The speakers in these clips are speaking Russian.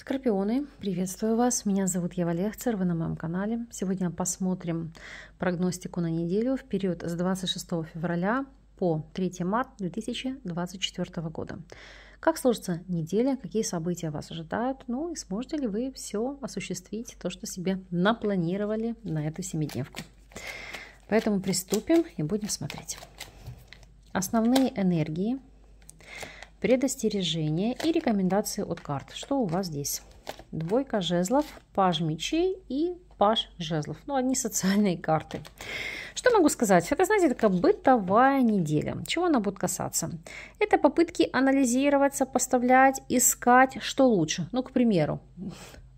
Скорпионы, приветствую вас. Меня зовут Ева Лехцер, вы на моем канале. Сегодня посмотрим прогностику на неделю в период с 26 февраля по 3 марта 2024 года. Как сложится неделя, какие события вас ожидают, ну и сможете ли вы все осуществить, то, что себе напланировали на эту семидневку. Поэтому приступим и будем смотреть. Основные энергии предостережения и рекомендации от карт. Что у вас здесь? Двойка жезлов, паж мечей и паж жезлов. Ну, одни социальные карты. Что могу сказать? Это, знаете, такая бытовая неделя. Чего она будет касаться? Это попытки анализировать, сопоставлять, искать, что лучше. Ну, к примеру,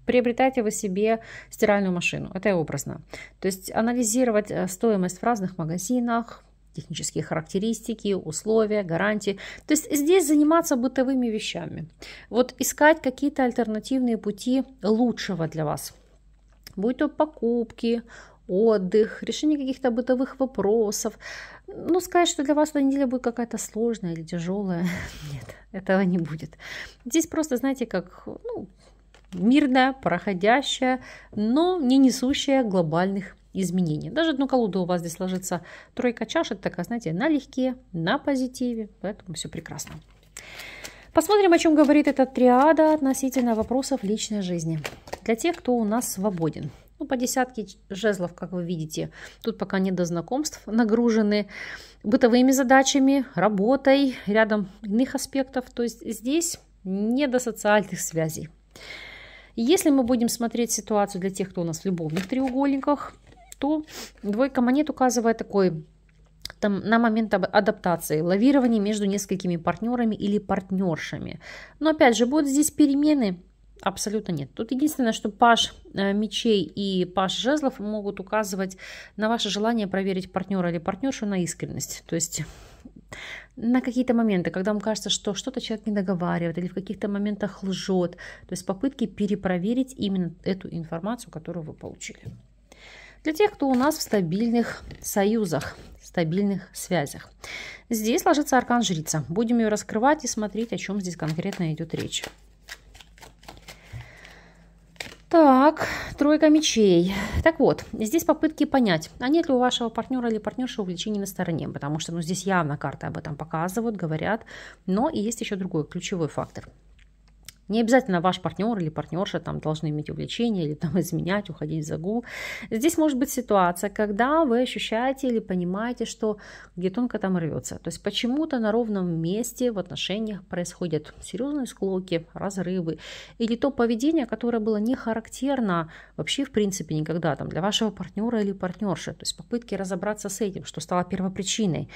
приобретайте вы себе стиральную машину. Это образно. То есть анализировать э, стоимость в разных магазинах, технические характеристики, условия, гарантии. То есть здесь заниматься бытовыми вещами. Вот искать какие-то альтернативные пути лучшего для вас. Будь то покупки, отдых, решение каких-то бытовых вопросов. Ну, сказать, что для вас эта неделя будет какая-то сложная или тяжелая, нет, этого не будет. Здесь просто, знаете, как ну, мирная, проходящая, но не несущая глобальных изменения. Даже одну колоду у вас здесь ложится тройка чаш, это такая, знаете, налегке, на позитиве, поэтому все прекрасно. Посмотрим, о чем говорит эта триада относительно вопросов личной жизни. Для тех, кто у нас свободен. Ну, по десятке жезлов, как вы видите, тут пока не до знакомств, нагружены бытовыми задачами, работой, рядом иных аспектов. То есть здесь не до социальных связей. Если мы будем смотреть ситуацию для тех, кто у нас в любовных треугольниках, что двойка монет указывает такой там, на момент адаптации, лавирование между несколькими партнерами или партнершами. Но опять же, будут здесь перемены, Абсолютно нет. Тут единственное, что паш э, мечей и паш жезлов могут указывать на ваше желание проверить партнера или партнершу на искренность. То есть на какие-то моменты, когда вам кажется, что что-то человек не договаривает или в каких-то моментах лжет. То есть попытки перепроверить именно эту информацию, которую вы получили для тех, кто у нас в стабильных союзах, стабильных связях. Здесь ложится аркан жрица. Будем ее раскрывать и смотреть, о чем здесь конкретно идет речь. Так, тройка мечей. Так вот, здесь попытки понять, а нет ли у вашего партнера или партнерши увлечений на стороне, потому что ну, здесь явно карты об этом показывают, говорят, но и есть еще другой ключевой фактор – не обязательно ваш партнер или партнерша там должны иметь увлечение или там изменять, уходить в загул. Здесь может быть ситуация, когда вы ощущаете или понимаете, что где тонко там рвется. То есть почему-то на ровном месте в отношениях происходят серьезные склоки, разрывы или то поведение, которое было не характерно вообще в принципе никогда там для вашего партнера или партнерши. То есть попытки разобраться с этим, что стало первопричиной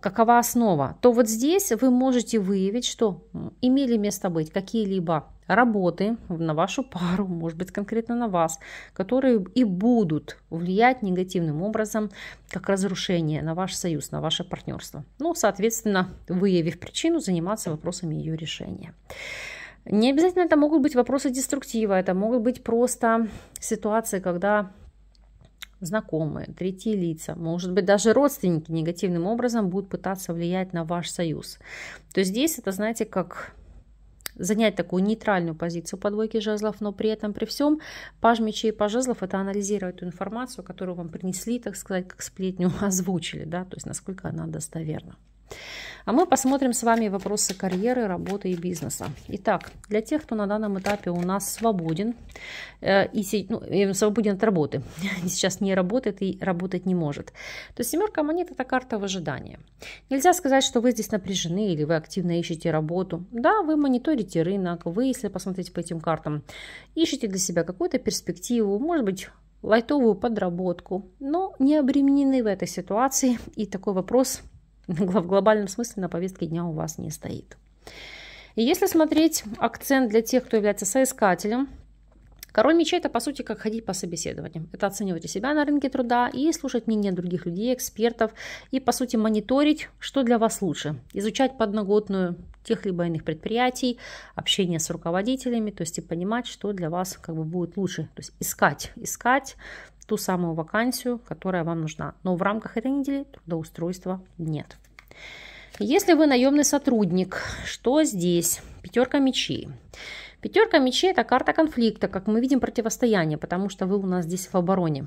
какова основа, то вот здесь вы можете выявить, что имели место быть какие-либо работы на вашу пару, может быть, конкретно на вас, которые и будут влиять негативным образом, как разрушение на ваш союз, на ваше партнерство. Ну, соответственно, выявив причину, заниматься вопросами ее решения. Не обязательно это могут быть вопросы деструктива, это могут быть просто ситуации, когда знакомые, третьи лица, может быть, даже родственники негативным образом будут пытаться влиять на ваш союз, то здесь это, знаете, как занять такую нейтральную позицию по двойке жезлов, но при этом при всем паж мечей и паж жезлов это анализировать ту информацию, которую вам принесли, так сказать, как сплетню озвучили, да, то есть насколько она достоверна. А мы посмотрим с вами вопросы карьеры, работы и бизнеса. Итак, для тех, кто на данном этапе у нас свободен, э, и, ну, свободен от работы, сейчас не работает и работать не может, то семерка монет – это карта выжидания. Нельзя сказать, что вы здесь напряжены или вы активно ищете работу. Да, вы мониторите рынок, вы, если посмотреть по этим картам, ищете для себя какую-то перспективу, может быть, лайтовую подработку, но не обременены в этой ситуации, и такой вопрос в глобальном смысле на повестке дня у вас не стоит. И если смотреть акцент для тех, кто является соискателем, Король мечей – это, по сути, как ходить по собеседованиям. Это оценивать себя на рынке труда и слушать мнение других людей, экспертов, и, по сути, мониторить, что для вас лучше. Изучать подноготную тех либо иных предприятий, общение с руководителями, то есть и понимать, что для вас как бы будет лучше. То есть искать, искать, ту самую вакансию, которая вам нужна. Но в рамках этой недели трудоустройства нет. Если вы наемный сотрудник, что здесь? Пятерка мечей. Пятерка мечей – это карта конфликта, как мы видим, противостояние, потому что вы у нас здесь в обороне.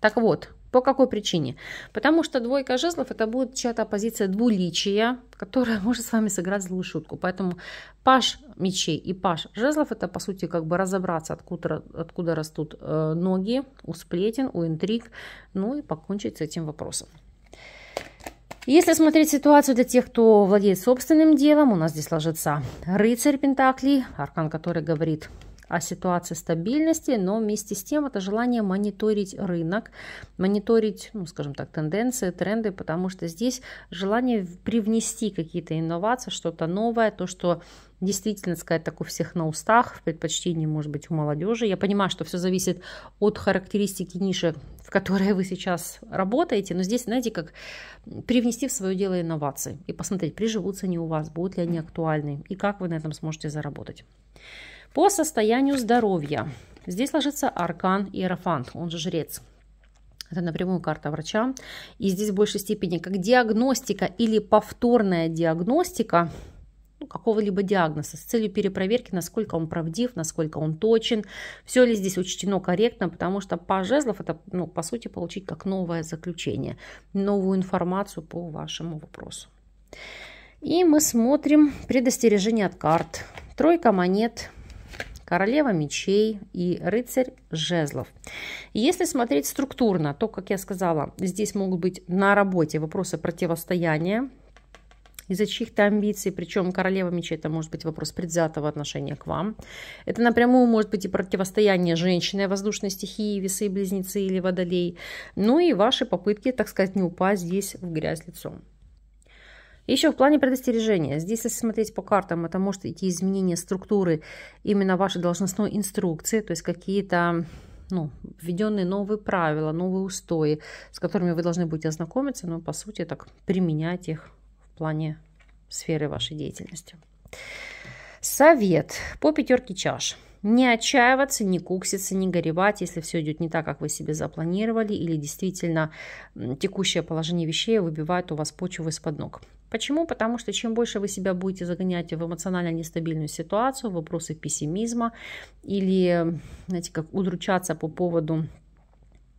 Так вот, по какой причине? Потому что двойка жезлов это будет чья-то позиция двуличия, которая может с вами сыграть злую шутку. Поэтому паш мечей и паш жезлов это по сути как бы разобраться, откуда, откуда растут э, ноги у сплетен, у интриг, ну и покончить с этим вопросом. Если смотреть ситуацию для тех, кто владеет собственным делом, у нас здесь ложится рыцарь Пентаклей, аркан который говорит о ситуации стабильности, но вместе с тем это желание мониторить рынок, мониторить, ну, скажем так, тенденции, тренды, потому что здесь желание привнести какие-то инновации, что-то новое, то, что действительно, сказать так, у всех на устах, в предпочтении, может быть, у молодежи. Я понимаю, что все зависит от характеристики ниши, в которой вы сейчас работаете, но здесь, знаете, как привнести в свое дело инновации и посмотреть, приживутся они у вас, будут ли они актуальны и как вы на этом сможете заработать. По состоянию здоровья. Здесь ложится аркан Иерофант, он же жрец. Это напрямую карта врача. И здесь в большей степени как диагностика или повторная диагностика ну, какого-либо диагноза с целью перепроверки, насколько он правдив, насколько он точен, все ли здесь учтено корректно, потому что по жезлов это, ну, по сути, получить как новое заключение, новую информацию по вашему вопросу. И мы смотрим предостережение от карт. Тройка монет – королева мечей и рыцарь жезлов. Если смотреть структурно, то, как я сказала, здесь могут быть на работе вопросы противостояния, из-за чьих-то амбиций, причем королева мечей это может быть вопрос предвзятого отношения к вам. Это напрямую может быть и противостояние женщины, воздушной стихии, весы, близнецы или водолей. Ну и ваши попытки, так сказать, не упасть здесь в грязь лицом. Еще в плане предостережения. Здесь, если смотреть по картам, это может идти изменение структуры именно вашей должностной инструкции, то есть какие-то ну, введенные новые правила, новые устои, с которыми вы должны будете ознакомиться, но по сути так применять их в плане сферы вашей деятельности. Совет по пятерке чаш. Не отчаиваться, не кукситься, не горевать, если все идет не так, как вы себе запланировали, или действительно текущее положение вещей выбивает у вас почву из-под ног. Почему? Потому что чем больше вы себя будете загонять в эмоционально нестабильную ситуацию, вопросы пессимизма или, знаете, как удручаться по поводу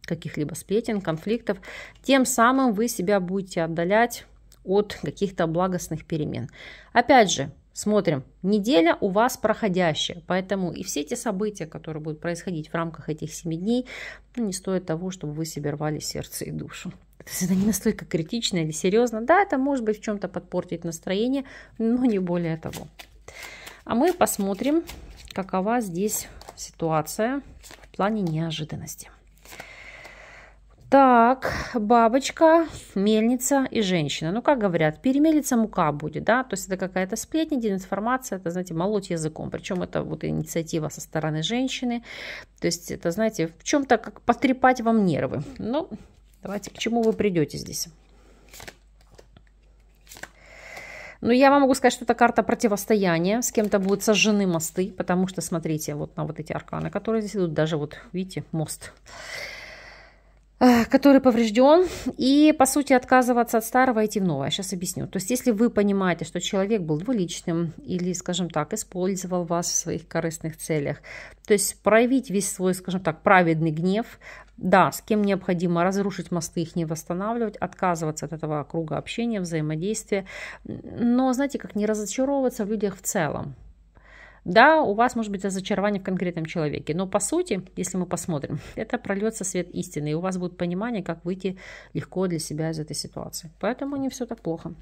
каких-либо сплетен, конфликтов, тем самым вы себя будете отдалять от каких-то благостных перемен. Опять же, смотрим, неделя у вас проходящая, поэтому и все эти события, которые будут происходить в рамках этих 7 дней, ну, не стоят того, чтобы вы себе рвали сердце и душу. То есть это не настолько критично или серьезно. Да, это может быть в чем-то подпортить настроение, но не более того. А мы посмотрим, какова здесь ситуация в плане неожиданности. Так, бабочка, мельница и женщина. Ну, как говорят, перемелится мука будет, да? То есть это какая-то сплетня, дезинформация, это, знаете, молоть языком. Причем это вот инициатива со стороны женщины. То есть это, знаете, в чем-то как потрепать вам нервы. Ну, Давайте, к чему вы придете здесь? Ну, я вам могу сказать, что это карта противостояния. С кем-то будут сожжены мосты, потому что, смотрите, вот на вот эти арканы, которые здесь идут, даже вот, видите, мост. Мост Э, который поврежден, и, по сути, отказываться от старого и идти в новое. Сейчас объясню. То есть, если вы понимаете, что человек был двуличным или, скажем так, использовал вас в своих корыстных целях, то есть проявить весь свой, скажем так, праведный гнев, да, с кем необходимо разрушить мосты, их не восстанавливать, отказываться от этого круга общения, взаимодействия, но, знаете, как не разочаровываться в людях в целом. Да, у вас может быть разочарование в конкретном человеке, но по сути, если мы посмотрим, это прольется свет истины, и у вас будет понимание, как выйти легко для себя из этой ситуации. Поэтому не все так плохо.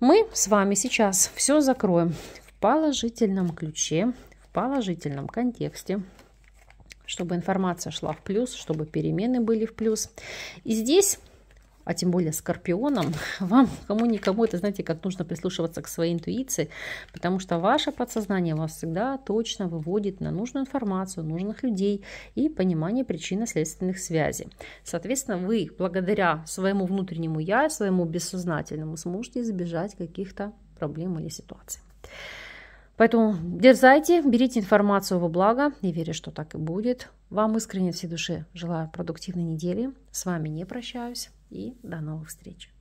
Мы с вами сейчас все закроем в положительном ключе, в положительном контексте, чтобы информация шла в плюс, чтобы перемены были в плюс. И здесь а тем более скорпионом, вам, кому-никому, это знаете, как нужно прислушиваться к своей интуиции, потому что ваше подсознание вас всегда точно выводит на нужную информацию, нужных людей и понимание причинно-следственных связей. Соответственно, вы благодаря своему внутреннему я, своему бессознательному сможете избежать каких-то проблем или ситуаций. Поэтому дерзайте, берите информацию во благо и верю, что так и будет. Вам искренне всей души желаю продуктивной недели. С вами не прощаюсь. И до новых встреч!